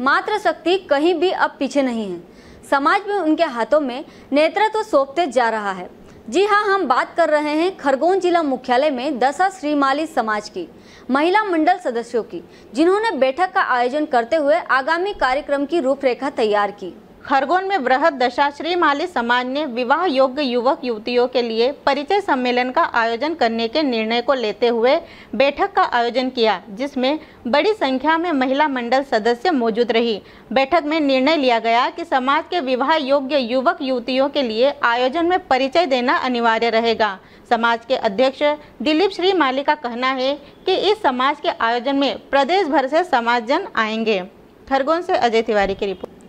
मात्र शक्ति कहीं भी अब पीछे नहीं है समाज में उनके हाथों में नेतृत्व सौंपते जा रहा है जी हाँ हम बात कर रहे हैं खरगोन जिला मुख्यालय में दशा श्रीमाली समाज की महिला मंडल सदस्यों की जिन्होंने बैठक का आयोजन करते हुए आगामी कार्यक्रम की रूपरेखा तैयार की खरगोन में बृहद श्री माली समाज ने विवाह योग्य युवक युवतियों के लिए परिचय सम्मेलन का आयोजन करने के निर्णय को लेते हुए बैठक का आयोजन किया जिसमें बड़ी संख्या में महिला मंडल सदस्य मौजूद रही बैठक में निर्णय लिया गया कि समाज के विवाह योग्य युवक युवतियों के लिए आयोजन में परिचय देना अनिवार्य रहेगा समाज के अध्यक्ष दिलीप श्री माली का कहना है कि इस समाज के आयोजन में प्रदेश भर से समाज जन आएंगे खरगोन से अजय तिवारी की रिपोर्ट